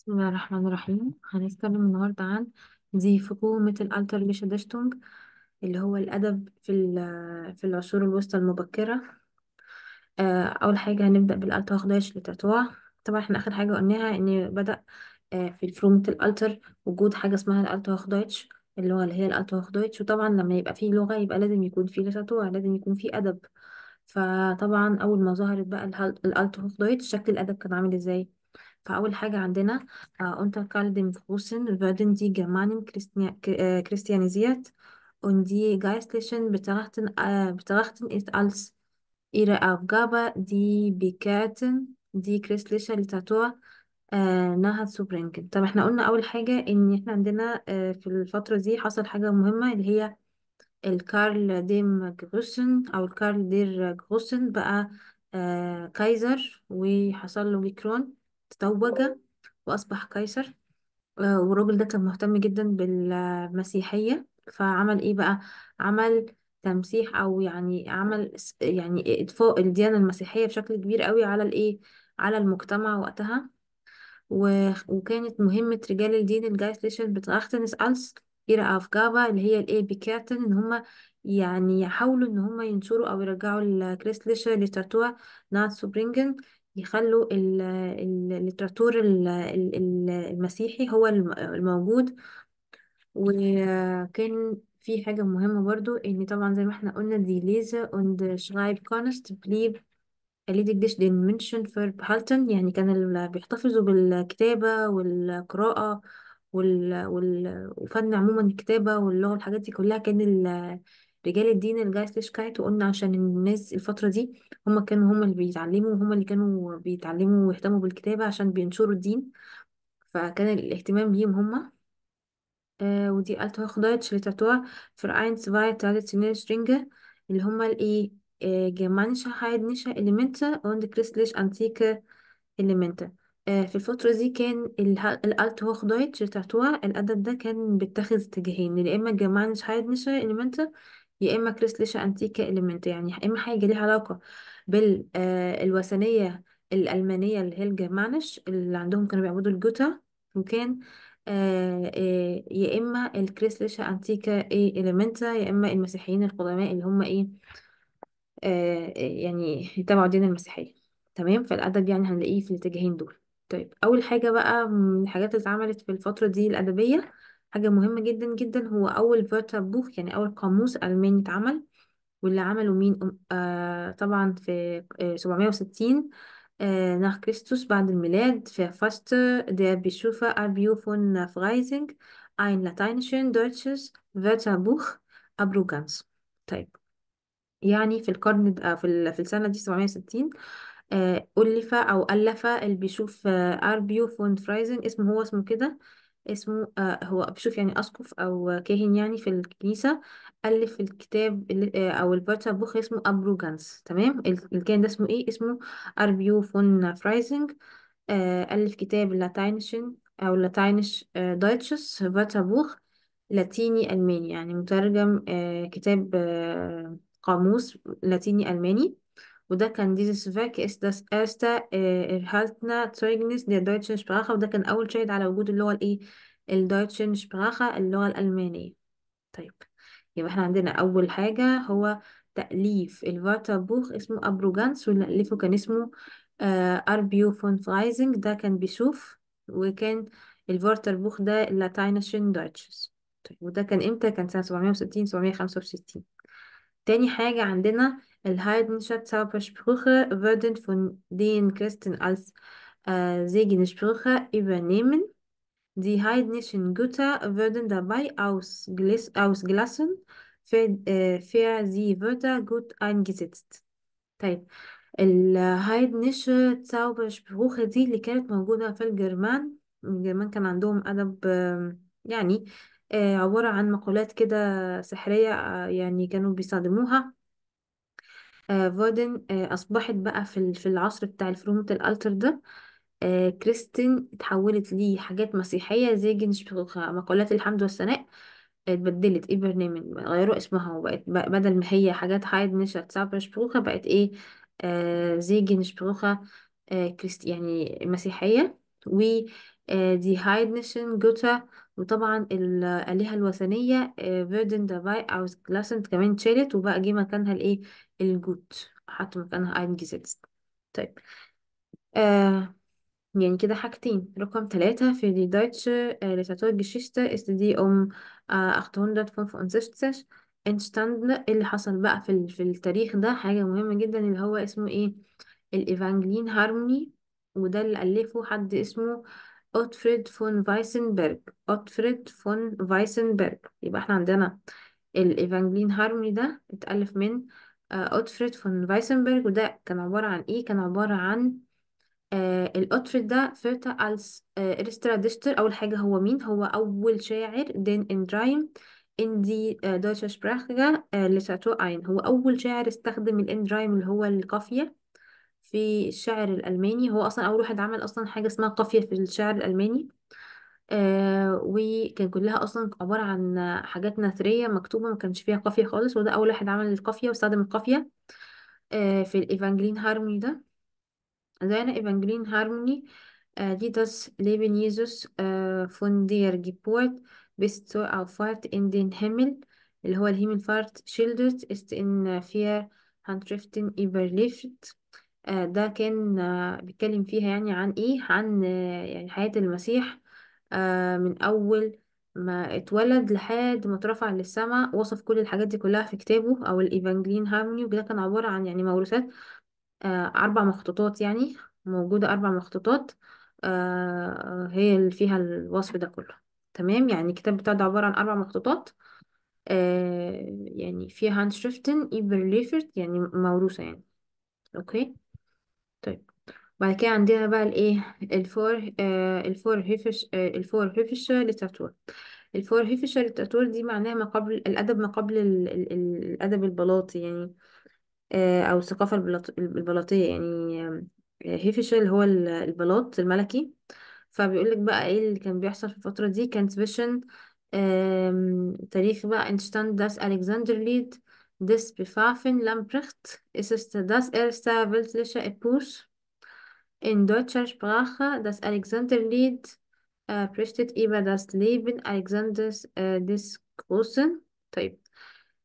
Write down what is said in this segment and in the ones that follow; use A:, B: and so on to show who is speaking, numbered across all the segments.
A: بسم الله الرحمن الرحيم هنتكلم النهاردة عن دي فوكو الألتر ألتر لشداشتونج اللي هو الأدب في ال- في العصور الوسطى المبكرة آه، أول حاجة هنبدأ بالألتر لتاتوا طبعا احنا آخر حاجة قلناها إن بدأ آه، في الفرومة الألتر وجود حاجة اسمها الألتر اللي هو اللي هي الألتر وطبعا لما يبقى فيه لغة يبقى لازم يكون فيه لتاتوا لازم يكون فيه أدب فطبعا أول ما ظهرت بقى الألتر شكل الأدب كان عامل إزاي؟ فأول حاجة عندنا أنتر كال دي مفوسن فادن دي جرمانين كريستيانيزيات ون دي جايستيشن بتغختن بتغختن إت ألس إيرا أفغابا دي بيكاتن دي كريستليشا لتاتوا آه نهت آه، سوبرينجن äh، äh، طب احنا قلنا اول حاجه ان احنا عندنا آه، في الفتره دي حصل حاجه مهمه اللي هي الكارل ديم جروسن او الكارل دير جروسن بقى آه كايزر وحصل له ميكرون تتوج وأصبح قيصر آه، والراجل ده كان مهتم جدا بالمسيحية فعمل إيه بقى؟ عمل تمسيح أو يعني عمل يعني إضفاء الديانة المسيحية بشكل كبير قوي على الإيه؟ على المجتمع وقتها وكانت مهمة رجال الدين الجايسليشن بتاختنس ألس إيرا أفجابا اللي هي الإيه بيكاتن إن هما يعني يحاولوا إن هما ينشروا أو يرجعوا الكريستليشة لتاتوا نات سوبرينجن يخلوا ال- ال- الليتراتور ال- ال- المسيحي هو الموجود وكان في حاجة مهمة برضو ان طبعا زي ما احنا قلنا دي ليزا und schreibt Kunst blieb lediglich منشن Menschen verbehalten يعني كان بيحتفظوا بالكتابة والقراءة وال... وال... وفن عموما الكتابة واللغة والحاجات دي كلها كان ال... رجال الدين رجعت اشتكت وقلنا عشان الناس الفترة دي هم كانوا هم اللي بيتعلموا وهم اللي كانوا بيتعلموا ويهتموا بالكتابة عشان بينشروا الدين فكان الاهتمام بيهم هم آه ودي قالت Althoch Deutsch Literatur Verein 2 Traditionelle اللي هم الإيه آه هايد heidnische Elemente und christlich antike Elemente آه في الفترة دي كان الألت هو دويتش Literatur الأدب ده كان بيتخذ اتجاهين يا إما هايد نشا Elemente يا اما كريستليشا انتيكا اليمنت يعني يا اما حاجه ليها علاقه بالوثنيه آه، الالمانيه اللي هي الجرمانش اللي عندهم كانوا بيعبدوا الجوتا وكان آه، آه، يا اما الكريستليشا انتيكا اي اليمنتا يا اما المسيحيين القدماء اللي هم ايه يعني يتبعوا دين المسيحية تمام فالأدب يعني هنلاقيه في الاتجاهين دول طيب أول حاجة بقى من الحاجات اللي اتعملت في الفترة دي الأدبية حاجة مهمة جدا جدا هو أول بوخ يعني أول قاموس ألماني اتعمل واللي عمله مين آه طبعا في آه 760 آه كريستوس بعد الميلاد في دي بيشوفا Bischof فون von أين لاتينشن lateinischen deutsches Wörterbuch أبرو جانس طيب يعني في القرن آه، في في السنة دي 760 آه، ألف أو ألف البيشوف آه، أربيو فون فرايزن اسمه هو اسمه كده اسمه آه هو بشوف يعني أسقف أو كاهن يعني في الكنيسة ألف الكتاب اللي- آه، أو الفارتا بوخ اسمه أبروجانس تمام الكاهن ده اسمه إيه اسمه أربيو فون فرايزنج آه، ألف كتاب لاتينشن أو لاتينش آه، دايتشس فارتا بوخ لاتيني ألماني يعني مترجم آه، كتاب آه، قاموس لاتيني ألماني وده كان dieses Werk ist das erste äh, erhaltene Zeugnis der deutschen Sprache وده كان أول شاهد على وجود اللغة الإيه الدويتشن سبراخة اللغة الألمانية طيب يبقى احنا عندنا أول حاجة هو تأليف الفاتا بوخ اسمه أبروجانس واللي كان اسمه آه أربيو فون فرايزنج ده كان بيشوف وكان الفارتر بوخ ده لاتينشن دويتشس طيب وده كان امتى كان سنة 760 765 تاني حاجة عندنا heidnische Zaubersprüche wurden von den Christen als äh, Segenssprüche übernehmen. Die heidnischen Götter wurden dabei ausgelass ausgelassen, für, äh, für sie wurde gut eingesetzt. طيب الهايدنش تساوبرشبروخة دي اللي كانت موجودة في الجرمان الجرمان كان عندهم أدب آه يعني آه عبارة عن مقولات كده سحرية آه يعني كانوا بيستخدموها آه، فودن آه، أصبحت بقى في في العصر بتاع الفرونت الألتر ده آه، كريستين اتحولت لحاجات مسيحية زي جنش مقولات الحمد والثناء اتبدلت ايه برنامج غيروا اسمها وبقت بدل ما هي حاجات هايد نشر سابرشبروخة بقت ايه زيجن زيجنشبروخة آه كريست يعني مسيحية آه، دي هايدنشن جوتا وطبعا الآلهة الوثنية فيردن آه، دافاي أو كلاسنت كمان اتشالت وبقى جه مكانها الإيه الجوت حط مكانها أينجزيتس طيب آه يعني كده حاجتين رقم ثلاثة في دي deutsche äh, Literaturgeschichte ist die um 865 entstanden إيه اللي حصل بقى في في التاريخ ده حاجة مهمة جدا اللي هو اسمه ايه الإيفانجلين هارموني وده اللي ألفه حد اسمه اوتفريد فون فايسنبرج اوتفريد فون فايسنبرج يبقى احنا عندنا الايفانجلين هارموني ده اتألف من آه، اوتفريد فون فايسنبرج وده كان عبارة عن ايه كان عبارة عن آه الاوتفريد ده فيرتا الس آه ارسترا ديستر اول حاجة هو مين هو اول شاعر دين اندرايم ان دي آه دويتشه آه، لساتو اين هو اول شاعر استخدم الاندرايم اللي هو القافية في الشعر الألماني هو أصلا أول واحد عمل أصلا حاجة اسمها قافية في الشعر الألماني آه وكان كلها أصلا عبارة عن حاجات نثرية مكتوبة ما كانش فيها قافية خالص وده أول واحد عمل القافية واستخدم القافية آه في الإيفانجلين هارموني ده زينا إيفانجلين هارموني die das Leben Jesus äh, von der Geburt bis zur Auffahrt in den Himmel, اللي هو الهيملفارت schildert, ist in vier Handschriften überliefert. آه، ده كان آه، بيتكلم فيها يعني عن ايه عن آه، يعني حياة المسيح من اول ما اتولد لحد ما اترفع للسماء وصف كل الحاجات دي كلها في كتابه او الايفانجلين هارموني وده كان عبارة عن يعني موروثات أربع مخطوطات يعني موجودة أربع مخطوطات هي اللي فيها الوصف ده كله تمام يعني الكتاب بتاعه ده عبارة عن أربع مخطوطات يعني فيها هاند شريفتن إيبر ليفرت يعني موروثة يعني أوكي طيب بعد كده عندنا بقى الايه الفور آه الفور هيفش آه الفور هيفش ليتراتور الفور هيفش ليتراتور دي معناها ما قبل الادب ما قبل ال ال الادب البلاطي يعني آه او الثقافه البلاط البلاطيه يعني آه هيفش اللي هو البلاط الملكي فبيقول لك بقى ايه اللي كان بيحصل في الفتره دي كانت فيشن تاريخ بقى انشتان داس الكسندر ليد des Befaffen Lamprecht ist es das erste weltliche Epos in deutscher Sprache. Das Alexanderlied äh, berichtet über das Leben Alexanders äh, des Großen. طيب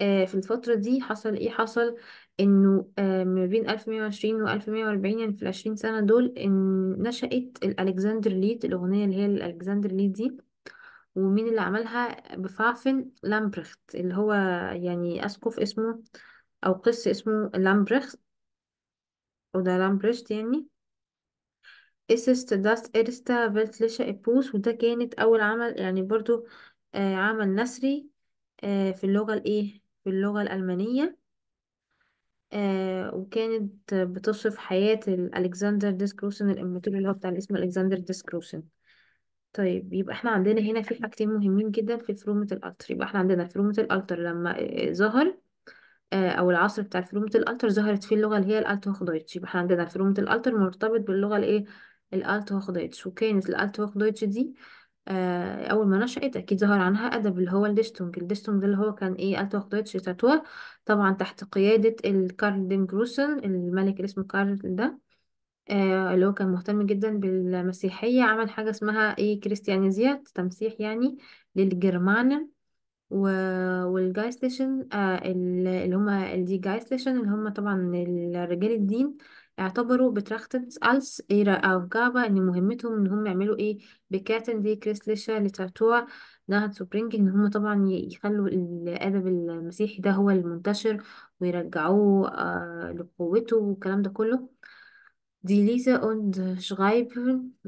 A: آه في الفترة دي حصل إيه حصل إنه آه ما بين ألف مية وعشرين وألف مية وأربعين يعني في العشرين سنة دول إن نشأت الألكسندر ليد الأغنية اللي هي الألكسندر ليد دي ومين اللي عملها بفافن لامبرخت اللي هو يعني أسقف اسمه أو قس اسمه لامبرخت وده لامبرشت يعني اسست داس ارستا فيلت weltliche ابوس وده كانت أول عمل يعني برضو آه، عمل نثري آه، في اللغة الإيه في اللغة الألمانية آه وكانت بتصف حياة الألكسندر ديسكروسن الإمبراطور اللي هو بتاع الاسم ألكسندر ديسكروسن طيب يبقى احنا عندنا هنا في حاجتين مهمين جدا في فرومة الألتر يبقى احنا عندنا فرومة الألتر لما آه، ظهر آه، او العصر بتاع فرومة الألتر ظهرت فيه اللغة اللي هي الألت هوخدويتش يبقى احنا عندنا فرومة الألتر مرتبط باللغة الايه الألت هوخدويتش وكانت الألت هوخدويتش دي آه، اول ما نشأت اكيد ظهر عنها ادب اللي هو الديشتونج الديشتونج ده اللي هو كان ايه الألت هوخدويتش تاتوه طبعا تحت قيادة الكارل ديم جروسن الملك اللي اسمه كارل ده آه، اللي هو كان مهتم جدا بالمسيحية عمل حاجة اسمها ايه كريستيانيزيات تمسيح يعني للجرمان و- والجايسليشن آه، اللي هما الدي جايسليشن اللي هما طبعا رجال الدين اعتبروا بتراختنس ألس إيرا أو جابا إن مهمتهم إن هم يعملوا إيه بكاتن دي كريسليشا لتعتوع ده سوبرينج إن هم طبعا يخلوا الأدب المسيحي ده هو المنتشر ويرجعوه آه لقوته والكلام ده كله دي ليزا اوند شغايب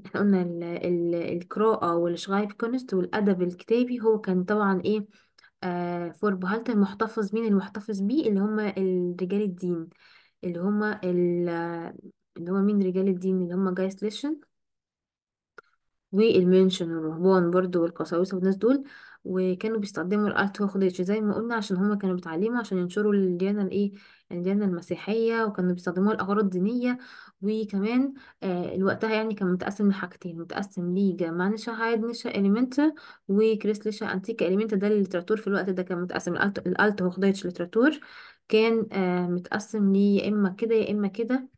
A: احنا قلنا ال ال القراءة والشغايب كونست والأدب الكتابي هو كان طبعا ايه آه فور بهالتر محتفظ مين المحتفظ بيه اللي هما رجال الدين اللي هما ال- اللي هما مين رجال الدين اللي هما جايس ليشن والمنشن والرهبان برضو والقساوسة والناس دول وكانوا بيستخدموا الالت زي ما قلنا عشان هما كانوا بيتعلموا عشان ينشروا الديانة الايه الديانة المسيحية وكانوا بيستخدموها لأغراض دينية وكمان آه، وقتها يعني كان متقسم لحاجتين متقسم لجمانشا هايدنشا إليمنتا ليشا أنتيكا إليمنتا ده الليتراتور في الوقت ده كان متقسم الألت هوخديتش هوخدايتش ليتراتور كان آه، متقسم لي يا إما كده يا إما كده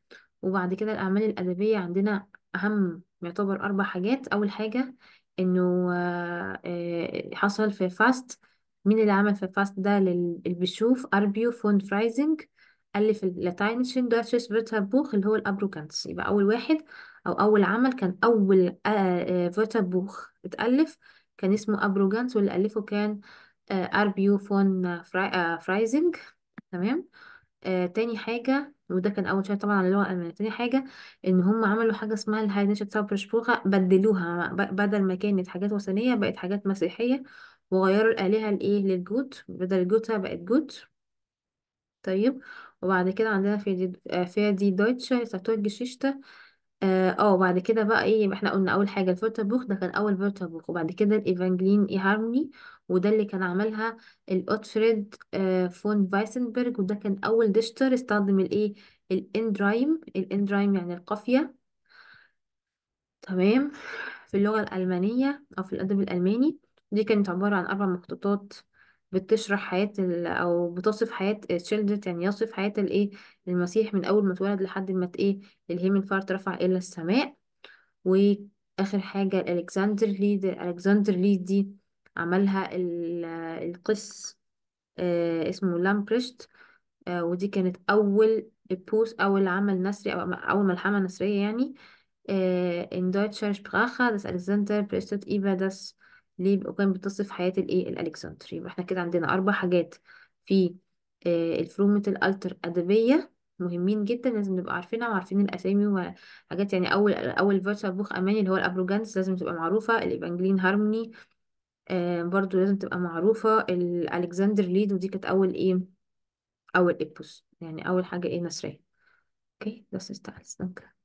A: وبعد كده الأعمال الأدبية عندنا أهم يعتبر أربع حاجات أول حاجة إنه آه، آه، حصل في فاست مين اللي عمل في الفاست ده لل- اللي بيشوف أربيو فون فرايزنج ألف اللاتينischen Deutsches بوخ اللي هو الأبروكانس يبقى أول واحد أو أول عمل كان أول فيرتربوخ آه، آه، اتألف كان اسمه أبروجانس واللي ألفه كان أربيو فون فرايزنج تمام آه تاني حاجة وده كان أول شيء طبعا على اللغة الألمانية تاني حاجة إن هم عملوا حاجة اسمها الهايدنشة تابرشبوغة بدلوها بدل ما كانت حاجات وثنية بقت حاجات مسيحية وغيروا الآلهة لإيه للجوت بدل جوتا بقت جوت طيب وبعد كده عندنا في دي آه، في دي دويتش ساتور اه آه، وبعد كده بقى ايه يبقى احنا قلنا اول حاجه الفورتابوخ ده كان اول فورتابوخ وبعد كده الايفانجلين اي هارموني وده اللي كان عملها الاوتفريد آه، فون فايسنبرج وده كان اول ديشتر استخدم الايه الاندرايم الاندرايم يعني القافيه تمام في اللغه الالمانيه او في الادب الالماني دي كانت عباره عن اربع مخطوطات بتشرح حياة ال... أو بتصف حياة تشيلدرت يعني يصف حياة الإيه المسيح من أول ما اتولد لحد ما إيه الهيمن فارت رفع إلى السماء وآخر حاجة الألكسندر ليد الألكسندر ليد دي عملها ال... القس آه اسمه لامبرشت آه ودي كانت أول بوس أول عمل نسري أو أول ملحمة نسرية يعني آه in Deutscher Sprache des Alexander Prestet über das ليه وكان بتصف حياة الإيه الألكسندر يبقى إحنا كده عندنا أربع حاجات في الفرومت الألتر أدبية مهمين جدا لازم نبقى عارفينها وعارفين الأسامي وحاجات يعني أول أول فيرس بوخ أماني اللي هو الأبروجانس لازم تبقى معروفة الإيفانجلين هارموني آه برضو لازم تبقى معروفة الألكسندر ليد ودي كانت أول إيه أول إبوس يعني أول حاجة إيه نثرية اوكي okay, das ist alles. Danke.